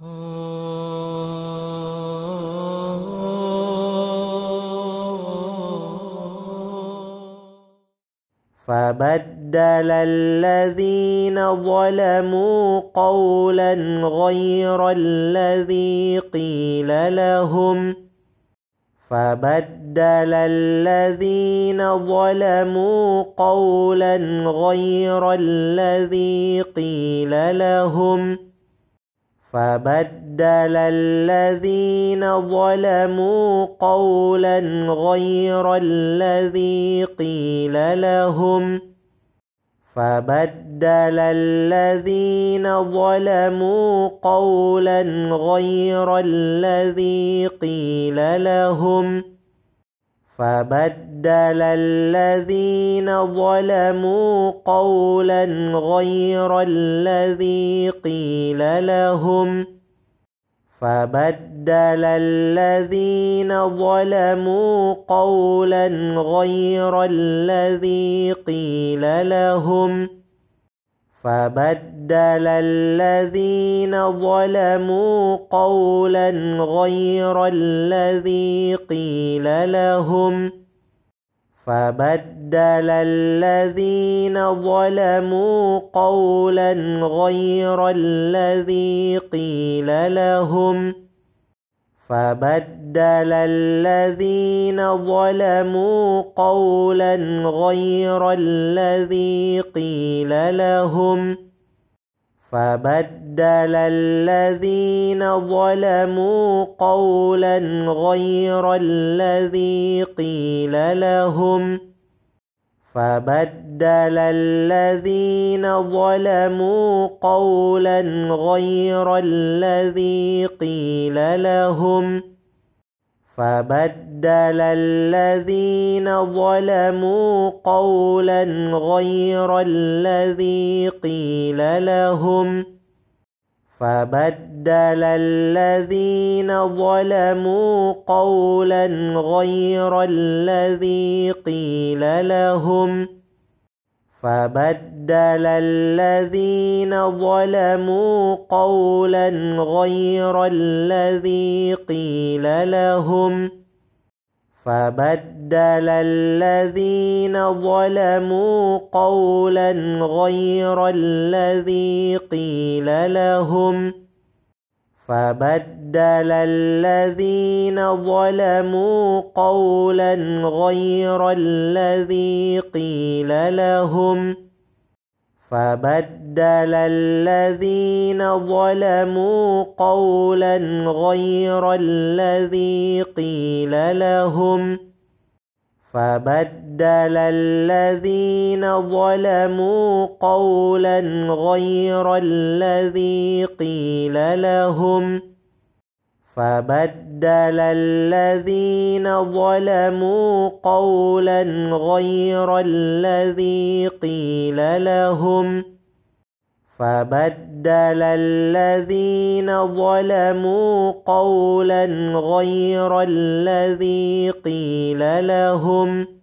فبدل الذين ظلموا قولا غير الذي قيل لهم فبدل الذين ظلموا قولا غير الذي قيل لهم فبدل الذين ظلموا قولا غير الذي قيل لهم فبدل الذين ظلموا قولا غير الذي قيل لهم فبدل الذين ظلموا قولا غير الذي قيل لهم فبدل الذين ظلموا قولا غير الذي قيل لهم فبدل الذين ظلموا قولا غير الذي قيل لهم فبدل الذين ظلموا قولا غير الذي قيل لهم فبدل الذين ظلموا قولا غير الذي قيل لهم فبدل الذين ظلموا قولا غير الذي قيل لهم فبدل الذين ظلموا قولا غير الذي قيل لهم فبدل الذين ظلموا قولا غير الذي قيل لهم فبدل الذين ظلموا قولا غير الذي قيل لهم فبدل الذين ظلموا قولا غير الذي قيل لهم فبدل الذين ظلموا قولا غير الذي قيل لهم فبدل الذين ظلموا قولا غير الذي قيل لهم فبدل الذين ظلموا قولا غير الذي قيل لهم فبدل الذين ظلموا قولا غير الذي قيل لهم فبدل الذين ظلموا قولا غير الذي قيل لهم فبدل الذين ظلموا قولا غير الذي قيل لهم